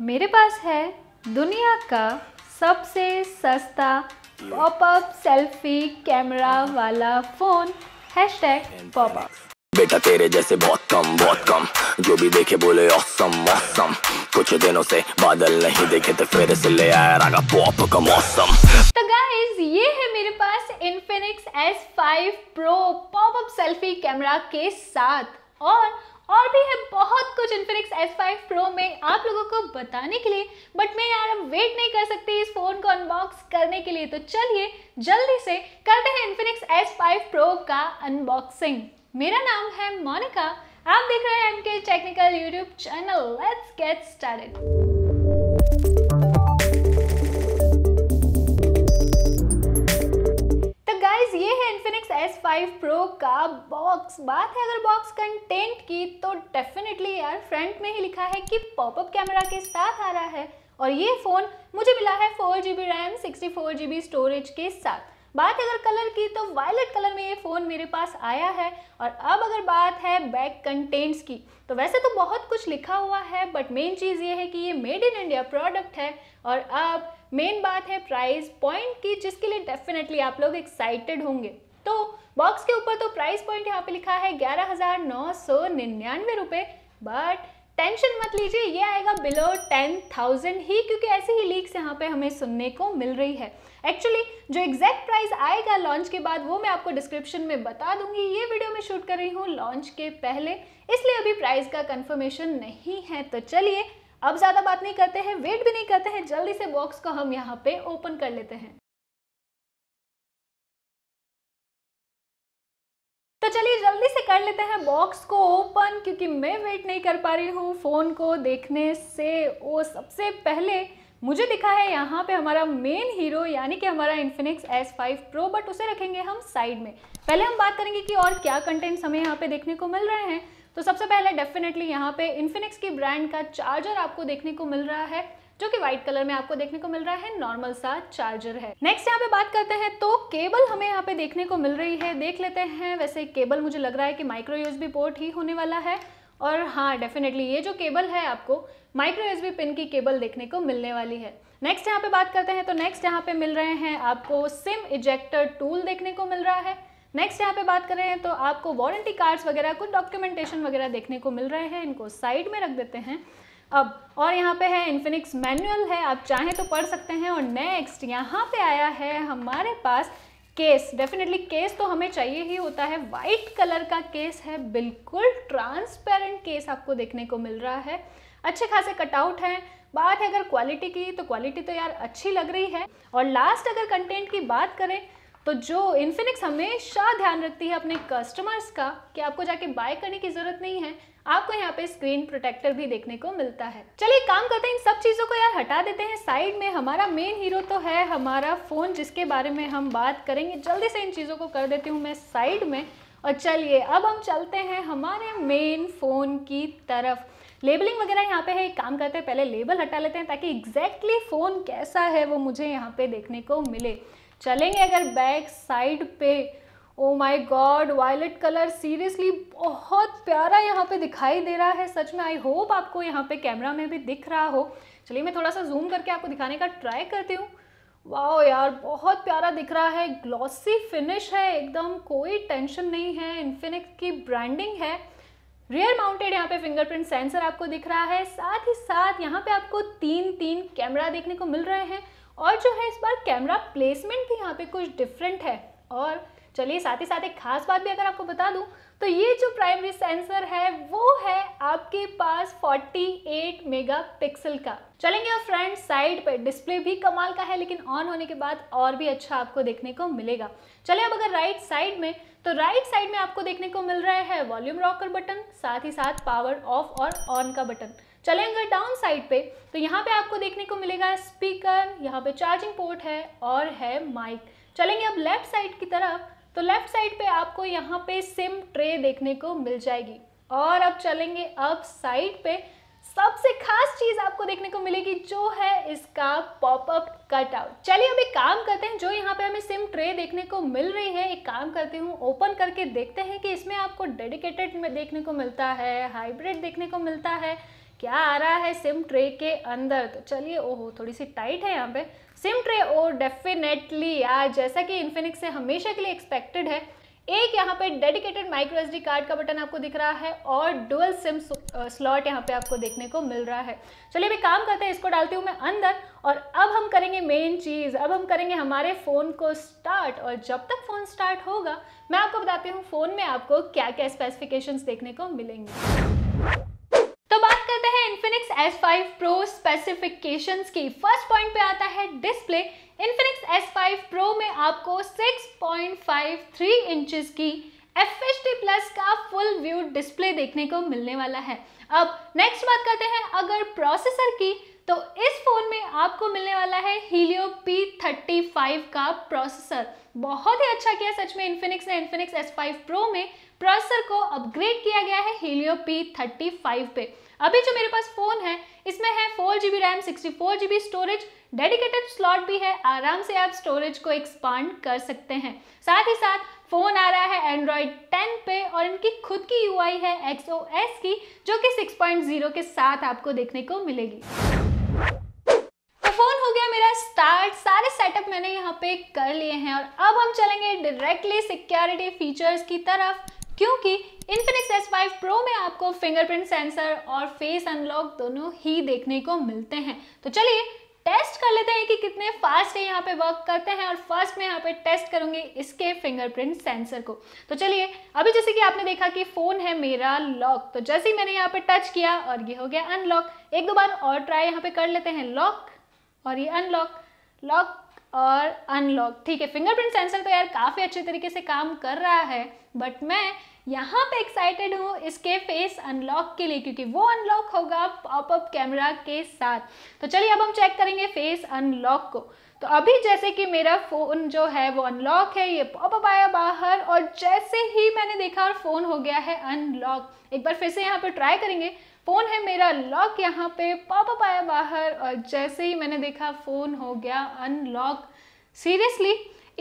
मेरे पास है दुनिया का सबसे सस्ता पॉपअप सेल्फी कैमरा वाला फ़ोन हैश पॉपअप बेटा तेरे जैसे बहुत कम बहुत कम जो भी देखे बोले औसम मौसम कुछ दिनों से बादल नहीं देखे तो फिर से ले आया रागा पॉप का मौसम तो गाइस ये है मेरे पास Infinix S5 Pro popup selfie camera के साथ और और भी है बहुत कुछ इन्फिनिक्स S5 Pro में आप लोगों को बताने के लिए बट मैं यार अब वेट नहीं कर सकती इस फ़ोन को अनबॉक्स करने के लिए तो चलिए जल्दी से करते हैं इन्फिनिक्स S5 Pro का अनबॉक्सिंग मेरा नाम है मोनिका आप देख रहे हैं M K technical YouTube channel let's get started ये है इन्फिनिक्स S5 Pro का बॉक्स बात है अगर बॉक्स कंटेंट की तो डेफिनेटली यार फ्रंट में ही लिखा है कि पॉपअप कैमरा के साथ आ रहा है और ये फ़ोन मुझे मिला है four G B RAM sixty four storage के साथ बात अगर कलर की तो वायलेट कलर में ये फ़ोन मेरे पास आया है और अब अगर बात है बैक कंटेंट्स की तो वैसे तो बहुत कुछ लिखा हुआ है बट मेन चीज़ ये है कि ये मेड इन इंडिया प्रोडक्ट है और अब मेन बात है प्राइस पॉइंट की जिसके लिए डेफिनेटली आप लोग एक्साइटेड होंगे तो बॉक्स के ऊपर तो प्राइस पॉइंट यहाँ पे लिखा है ग्यारह रुपए बट टेंशन मत लीजिए ये आएगा बिलो 10,000 ही क्योंकि ऐसे ही लीक्स यहाँ पे हमें सुनने को मिल रही है एक्चुअली जो एग्जैक्ट प्राइस आएगा लॉन्च के बाद वो मैं आपको डिस्क्रिप्शन में बता दूंगी ये वीडियो मैं शूट कर रही हूँ लॉन्च के पहले इसलिए अभी प्राइस का कंफर्मेशन नहीं है तो चलिए अब ज़्यादा बात नहीं करते हैं वेट भी नहीं करते हैं जल्दी से बॉक्स को हम यहाँ पे ओपन कर लेते हैं तो चलिए जल्दी से कर लेते हैं बॉक्स को ओपन क्योंकि मैं वेट नहीं कर पा रही हूँ फ़ोन को देखने से वो सबसे पहले मुझे दिखा है यहाँ पे हमारा मेन हीरो यानी कि हमारा इन्फिनिक्स S5 Pro बट उसे रखेंगे हम साइड में पहले हम बात करेंगे कि और क्या कंटेंट्स हमें यहाँ पे देखने को मिल रहे हैं तो सबसे पहले डेफिनेटली यहाँ पे इन्फिनिक्स की ब्रांड का चार्जर आपको देखने को मिल रहा है जो कि व्हाइट कलर में आपको देखने को मिल रहा है नॉर्मल सा चार्जर है नेक्स्ट यहाँ पे बात करते हैं तो केबल हमें यहाँ पे देखने को मिल रही है देख लेते हैं वैसे केबल मुझे लग रहा है कि माइक्रो यूएसबी पोर्ट ही होने वाला है और हाँ डेफिनेटली ये जो केबल है आपको माइक्रो यूएसबी पिन की केबल देखने को मिलने वाली है नेक्स्ट यहाँ पे बात करते हैं तो नेक्स्ट यहाँ पे मिल रहे हैं आपको सिम इजेक्टर टूल देखने को मिल रहा है नेक्स्ट यहाँ पे बात कर रहे हैं तो आपको वारंटी कार्ड्स वगैरह कुछ डॉक्यूमेंटेशन वगैरह देखने को मिल रहे हैं इनको साइड में रख देते हैं अब और यहाँ पे है इन्फिनिक्स मैनुअल है आप चाहें तो पढ़ सकते हैं और नेक्स्ट यहाँ पे आया है हमारे पास केस डेफिनेटली केस तो हमें चाहिए ही होता है वाइट कलर का केस है बिल्कुल ट्रांसपेरेंट केस आपको देखने को मिल रहा है अच्छे खासे कटआउट हैं बात है अगर क्वालिटी की तो क्वालिटी तो यार अच्छी लग रही है और लास्ट अगर कंटेंट की बात करें तो जो इन्फिनिक्स हमेशा ध्यान रखती है अपने कस्टमर्स का कि आपको जाके बाय करने की ज़रूरत नहीं है आपको यहाँ पे स्क्रीन प्रोटेक्टर भी देखने को मिलता है चलिए काम करते हैं इन सब चीज़ों को यार हटा देते हैं साइड में हमारा मेन हीरो तो है हमारा फ़ोन जिसके बारे में हम बात करेंगे जल्दी से इन चीज़ों को कर देती हूँ मैं साइड में और चलिए अब हम चलते हैं हमारे मेन फ़ोन की तरफ लेबलिंग वगैरह यहाँ पे है एक काम करते हैं पहले लेबल हटा लेते हैं ताकि एग्जैक्टली फ़ोन कैसा है वो मुझे यहाँ पे देखने को मिले चलेंगे अगर बैक साइड पे oh my god violet colour seriously बहुत प्यारा यहाँ पे दिखाई दे रहा है सच में आई होप आपको यहाँ पे कैमरा में भी दिख रहा हो चलिए मैं थोड़ा सा जूम करके आपको दिखाने का ट्राई करती हूँ वाह यार बहुत प्यारा दिख रहा है ग्लॉसी फिनिश है एकदम कोई टेंशन नहीं है इन्फिनिक्स की ब्रांडिंग है रियर माउंटेड यहाँ पे फिंगरप्रिंट सेंसर आपको दिख रहा है साथ ही साथ यहाँ पे आपको तीन तीन कैमरा देखने को मिल रहे हैं और जो है इस बार कैमरा प्लेसमेंट भी यहाँ पे कुछ डिफरेंट है और चलिए साथ ही साथ एक खास बात भी अगर आपको बता दूँ तो ये जो प्राइमरी सेंसर है वो है आपके पास 48 मेगापिक्सल का चलेंगे अब फ्रंट साइड पे डिस्प्ले भी कमाल का है लेकिन ऑन होने के बाद और भी अच्छा आपको देखने को मिलेगा चले अब अगर राइट साइड में तो राइट साइड में आपको देखने को मिल रहा है वॉल्यूम रॉकर बटन साथ ही साथ पावर ऑफ और ऑन का बटन चले अगर डाउन साइड पे तो यहाँ पे आपको देखने को मिलेगा स्पीकर यहाँ पे चार्जिंग पोर्ट है और है माइक चलेंगे अब लेफ्ट साइड की तरफ तो लेफ्ट साइड पे आपको यहाँ पे सिम ट्रे देखने को मिल जाएगी और अब चलेंगे अब साइड पे सबसे खास चीज़ आपको देखने को मिलेगी जो है इसका पॉपअप कटआउट चलिए अब एक काम करते हैं जो यहाँ पे हमें सिम ट्रे देखने को मिल रही है एक काम करती हूँ ओपन करके देखते हैं कि इसमें आपको डेडिकेटेड में देखने को मिलता है हाइब्रिड देखने को मिलता है क्या आ रहा है सिम ट्रे के अंदर तो चलिए ओहो थोड़ी सी टाइट है यहाँ पे सिम ट्रे ओ डेफिनेटली यार जैसा कि इन्फिनिक्स से हमेशा के लिए एक्सपेक्टेड है एक यहाँ पे डेडिकेटेड माइक्रो एस कार्ड का बटन आपको दिख रहा है और डुअल सिम स्लॉट यहाँ पे आपको देखने को मिल रहा है चलिए अभी काम करते हैं इसको डालती हूँ मैं अंदर और अब हम करेंगे मेन चीज़ अब हम करेंगे हमारे फ़ोन को स्टार्ट और जब तक फ़ोन स्टार्ट होगा मैं आपको बताती हूँ फ़ोन में आपको क्या क्या स्पेसिफिकेशंस देखने को मिलेंगे Infinix S5 Pro specifications की फर्स्ट पॉइंट पे आता है डिस्प्ले Infinix S5 Pro में आपको 6.53 इंचेस की एफ प्लस का फुल व्यू डिस्प्ले देखने को मिलने वाला है अब नेक्स्ट बात करते हैं अगर प्रोसेसर की तो इस फ़ोन में आपको मिलने वाला है Helio P35 का प्रोसेसर बहुत ही अच्छा किया सच में Infinix ने Infinix S5 Pro में प्रोसेसर को अपग्रेड किया गया है हीलियो पी थर्टी फाइव पे अभी जो मेरे पास फ़ोन है इसमें है four G B RAM sixty four G B storage dedicated slot भी है आराम से आप स्टोरेज को एक्सपांड कर सकते हैं साथ ही साथ फ़ोन आ रहा है एंड्रॉयड 10 पे और इनकी खुद की यू है एक्सओएस की जो कि 6.0 के साथ आपको देखने को मिलेगी तो फोन हो गया मेरा स्टार्ट सारे सेटअप मैंने यहाँ पे कर लिए हैं और अब हम चलेंगे डायरेक्टली सिक्योरिटी फीचर्स की तरफ क्योंकि Infinix S5 Pro में आपको फिंगरप्रिंट सेंसर और फेस अनलॉक दोनों ही देखने को मिलते हैं तो चलिए टेस्ट कर लेते हैं कि कितने फास्ट यहाँ पे वर्क करते हैं और फर्स्ट में यहाँ पे टेस्ट करूंगी इसके फिंगरप्रिंट सेंसर को तो चलिए अभी जैसे कि आपने देखा कि फ़ोन है मेरा लॉक तो जैसे ही मैंने यहाँ पे टच किया और ये हो गया अनलॉक एक दो बार और ट्राई यहाँ पे कर लेते हैं लॉक और ये अनलॉक लॉक और अनलॉक ठीक है फिंगरप्रिंट सेंसर तो यार काफ़ी अच्छे तरीके से काम कर रहा है बट मैं यहाँ पे एक्साइटेड हूँ इसके फेस अनलॉक के लिए क्योंकि वो अनलॉक होगा पॉपअप कैमरा के साथ तो चलिए अब हम चेक करेंगे फेस अनलॉक को तो अभी जैसे कि मेरा फ़ोन जो है वो अनलॉक है ये पॉपअप आया बाहर और जैसे ही मैंने देखा और फ़ोन हो गया है अनलॉक एक बार फिर से यहाँ पर ट्राई करेंगे फ़ोन है मेरा लॉक यहाँ पे पॉपअप आया बाहर और जैसे ही मैंने देखा फ़ोन हो गया अनलॉक सीरियसली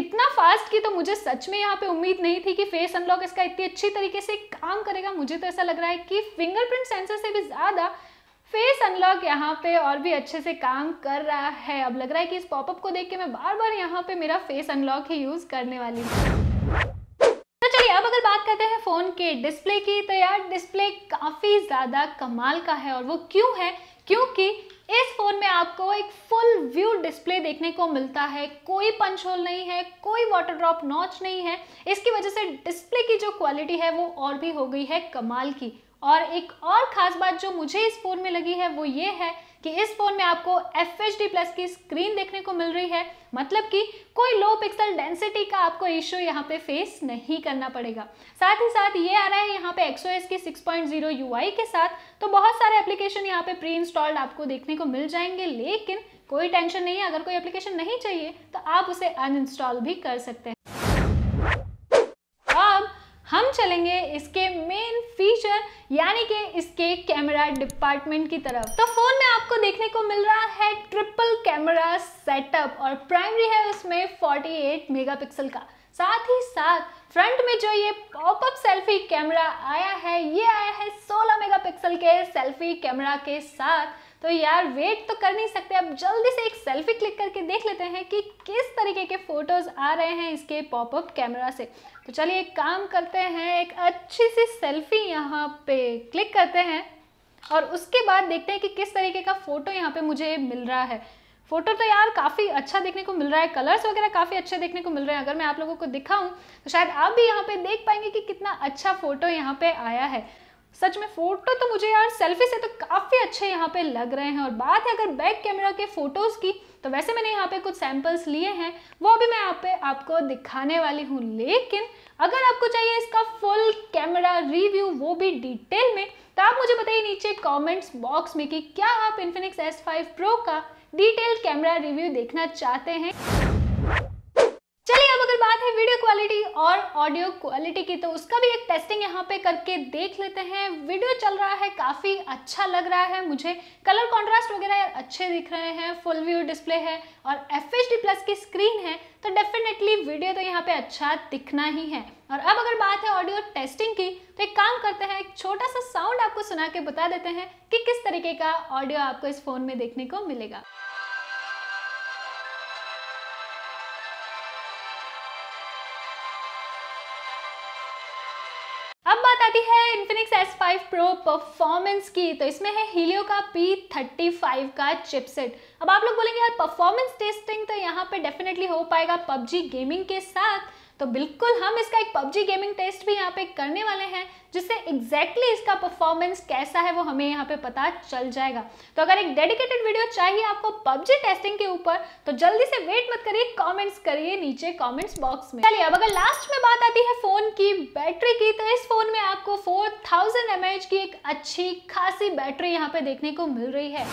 इतना फास्ट कि तो मुझे सच में यहाँ पे उम्मीद नहीं थी कि फेस अनलॉक इसका इतनी अच्छी तरीके से काम करेगा मुझे तो ऐसा लग रहा है कि फिंगरप्रिंट सेंसर से भी ज़्यादा फेस अनलॉक यहाँ पे और भी अच्छे से काम कर रहा है अब लग रहा है कि इस पॉपअप को देख के मैं बार बार यहाँ पे मेरा फेस अनलॉक ही यूज़ करने वाली हूँ अब अगर बात करते हैं फ़ोन के डिस्प्ले की तो यार डिस्प्ले काफ़ी ज़्यादा कमाल का है और वो क्यों है क्योंकि इस फ़ोन में आपको एक फुल व्यू डिस्प्ले देखने को मिलता है कोई पंच होल नहीं है कोई वाटर ड्रॉप नॉच नहीं है इसकी वजह से डिस्प्ले की जो क्वालिटी है वो और भी हो गई है कमाल की और एक और ख़ास बात जो मुझे इस फ़ोन में लगी है वो ये है कि इस फोन में आपको एफ प्लस की स्क्रीन देखने को मिल रही है मतलब कि कोई लो पिक्सल डेंसिटी का आपको इश्यू यहाँ पे फेस नहीं करना पड़ेगा साथ ही साथ ये आ रहा है यहाँ पे एक्सो एस की 6.0 पॉइंट के साथ तो बहुत सारे एप्लीकेशन यहाँ पे प्री इंस्टॉल्ड आपको देखने को मिल जाएंगे लेकिन कोई टेंशन नहीं है अगर कोई एप्लीकेशन नहीं चाहिए तो आप उसे अनइंस्टॉल भी कर सकते हैं चलेंगे इसके मेन फीचर यानी कि इसके कैमरा डिपार्टमेंट की तरफ तो फोन में आपको देखने को मिल रहा है ट्रिपल कैमरा सेटअप और प्राइमरी है उसमें 48 मेगापिक्सल का साथ ही साथ फ्रंट में जो ये पॉपअप सेल्फी कैमरा आया है ये आया है 16 मेगापिक्सल के सेल्फी कैमरा के साथ तो यार वेट तो कर नहीं सकते अब जल्दी से एक सेल्फी क्लिक करके देख लेते हैं कि किस तरीके के फ़ोटोज़ आ रहे हैं इसके पॉपअप कैमरा से तो चलिए एक काम करते हैं एक अच्छी सी सेल्फी यहाँ पे क्लिक करते हैं और उसके बाद देखते हैं कि किस तरीके का फ़ोटो यहाँ पे मुझे मिल रहा है फोटो तो यार काफ़ी अच्छा देखने को मिल रहा है कलर्स वगैरह काफ़ी अच्छे देखने को मिल रहे हैं अगर मैं आप लोगों को दिखाऊं तो शायद आप भी यहाँ पे देख पाएंगे कि कितना अच्छा फोटो यहाँ पे आया है सच में फ़ोटो तो मुझे यार सेल्फी से तो काफ़ी अच्छे यहाँ पे लग रहे हैं और बात है अगर बैक कैमरा के फ़ोटोज़ की तो वैसे मैंने यहाँ पे कुछ सैम्पल्स लिए हैं वो अभी मैं यहाँ पे आपको दिखाने वाली हूँ लेकिन अगर आपको चाहिए इसका फुल कैमरा रिव्यू वो भी डिटेल में तो आप मुझे बताइए नीचे कॉमेंट्स बॉक्स में कि क्या आप इन्फिनिक्स एस फाइव का डिटेल कैमरा रिव्यू देखना चाहते हैं चलिए अब अगर बात है वीडियो क्वालिटी और ऑडियो क्वालिटी की तो उसका भी एक टेस्टिंग यहाँ पे करके देख लेते हैं वीडियो चल रहा है काफ़ी अच्छा लग रहा है मुझे कलर कॉन्ट्रास्ट वगैरह अच्छे दिख रहे हैं फुल व्यू डिस्प्ले है और एफ प्लस की स्क्रीन है तो डेफिनेटली वीडियो तो यहाँ पे अच्छा दिखना ही है और अब अगर बात है ऑडियो टेस्टिंग की तो एक काम करते हैं एक छोटा सा साउंड आपको सुना के बता देते हैं कि किस तरीके का ऑडियो आपको इस फ़ोन में देखने को मिलेगा आती है इन्फिनिक्स S5 Pro परफॉर्मेंस की तो इसमें है हीलियो का P35 का चिपसेट अब आप लोग बोलेंगे यार परफॉर्मेंस टेस्टिंग तो यहाँ पे डेफिनेटली हो पाएगा PUBG गेमिंग के साथ तो बिल्कुल हम इसका एक PUBG गेमिंग टेस्ट भी यहाँ पे करने वाले हैं जिससे एग्जैक्टली exactly इसका परफॉर्मेंस कैसा है वो हमें यहाँ पे पता चल जाएगा तो अगर एक डेडिकेटेड वीडियो चाहिए आपको PUBG टेस्टिंग के ऊपर तो जल्दी से वेट मत करिए कमेंट्स करिए नीचे कमेंट्स बॉक्स में चलिए अब अगर लास्ट में बात आती है फोन की बैटरी की तो इस फोन में आपको फोर थाउजेंड की एक अच्छी खासी बैटरी यहाँ पे देखने को मिल रही है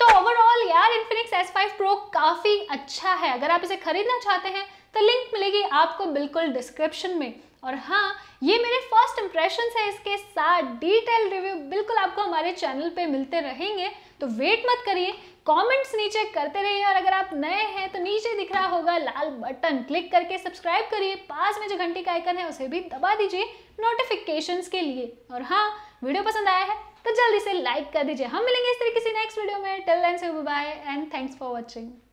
तो ओवरऑल यार इन्फिनिक्स S5 Pro काफ़ी अच्छा है अगर आप इसे खरीदना चाहते हैं तो लिंक मिलेगी आपको बिल्कुल डिस्क्रिप्शन में और हाँ ये मेरे फर्स्ट इम्प्रेशन है इसके साथ डिटेल रिव्यू बिल्कुल आपको हमारे चैनल पे मिलते रहेंगे तो वेट मत करिए कमेंट्स नीचे करते रहिए और अगर आप नए हैं तो नीचे दिख रहा होगा लाल बटन क्लिक करके सब्सक्राइब करिए पास में जो घंटी का आइकन है उसे भी दबा दीजिए नोटिफिकेशन के लिए और हाँ वीडियो पसंद आया है तो जल्दी से लाइक कर दीजिए हम मिलेंगे इस तरीके से नेक्स्ट वीडियो में till then say bye and thanks for watching